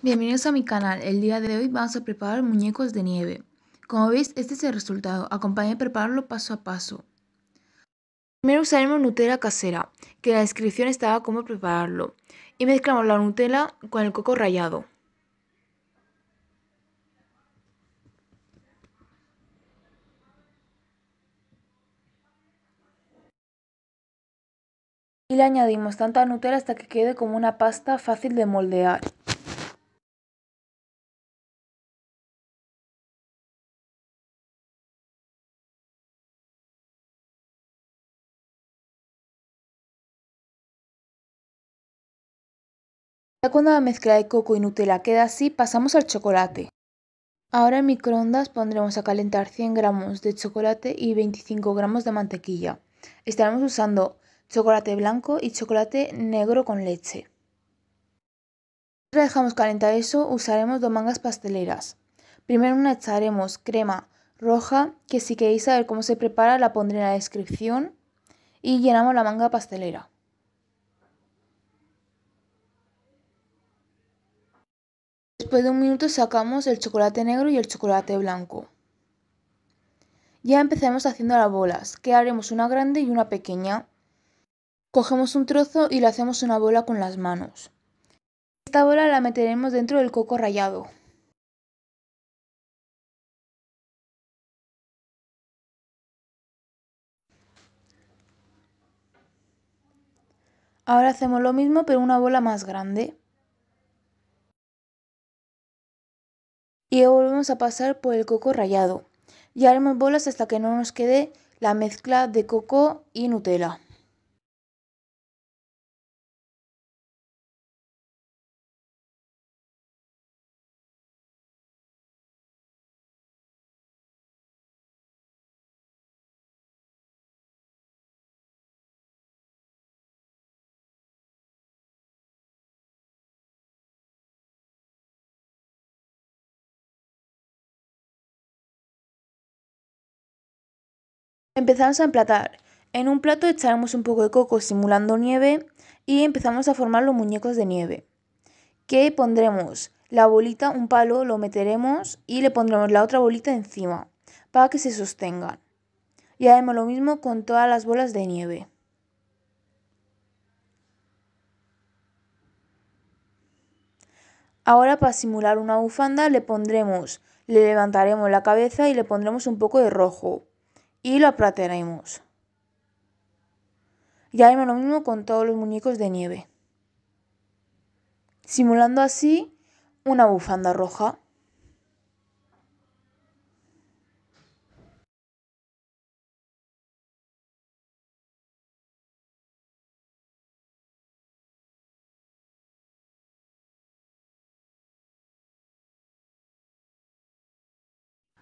Bienvenidos a mi canal, el día de hoy vamos a preparar muñecos de nieve. Como veis este es el resultado, acompañé a prepararlo paso a paso. Primero usaremos Nutella casera, que en la descripción estaba cómo prepararlo, y mezclamos la Nutella con el coco rallado. Y le añadimos tanta Nutella hasta que quede como una pasta fácil de moldear. Ya cuando la mezcla de coco y Nutella queda así, pasamos al chocolate. Ahora en microondas pondremos a calentar 100 gramos de chocolate y 25 gramos de mantequilla. Estaremos usando chocolate blanco y chocolate negro con leche. Ahora dejamos calentar eso, usaremos dos mangas pasteleras. Primero una echaremos crema roja, que si queréis saber cómo se prepara la pondré en la descripción, y llenamos la manga pastelera. Después de un minuto sacamos el chocolate negro y el chocolate blanco. Ya empezamos haciendo las bolas, que haremos una grande y una pequeña. Cogemos un trozo y le hacemos una bola con las manos. Esta bola la meteremos dentro del coco rallado. Ahora hacemos lo mismo pero una bola más grande. y volvemos a pasar por el coco rallado y haremos bolas hasta que no nos quede la mezcla de coco y Nutella. Empezamos a emplatar. En un plato echaremos un poco de coco simulando nieve y empezamos a formar los muñecos de nieve. ¿Qué pondremos la bolita, un palo, lo meteremos y le pondremos la otra bolita encima para que se sostengan. Y haremos lo mismo con todas las bolas de nieve. Ahora para simular una bufanda le pondremos, le levantaremos la cabeza y le pondremos un poco de rojo y lo aplataremos. Y haremos lo mismo con todos los muñecos de nieve, simulando así una bufanda roja.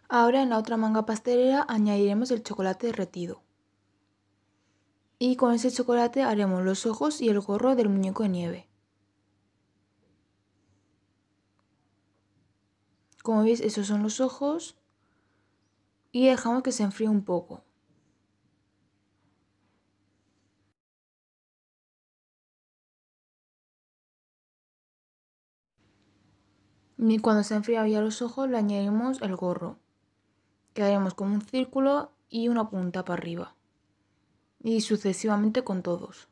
Ahora en la otra manga pastelera añadiremos el chocolate derretido. Y con ese chocolate haremos los ojos y el gorro del muñeco de nieve. Como veis, esos son los ojos. Y dejamos que se enfríe un poco. Y cuando se han enfriado ya los ojos, le añadimos el gorro que haremos como un círculo y una punta para arriba. Y sucesivamente con todos.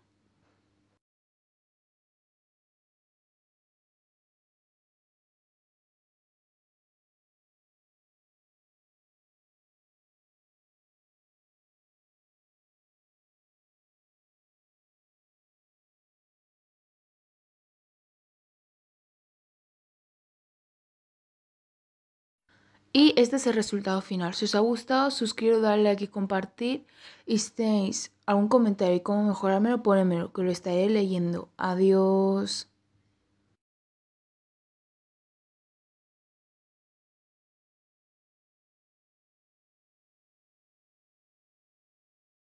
Y este es el resultado final. Si os ha gustado, suscribiros, darle like y compartir. Y si tenéis algún comentario y cómo mejorármelo, ponémelo, que lo estaré leyendo. Adiós.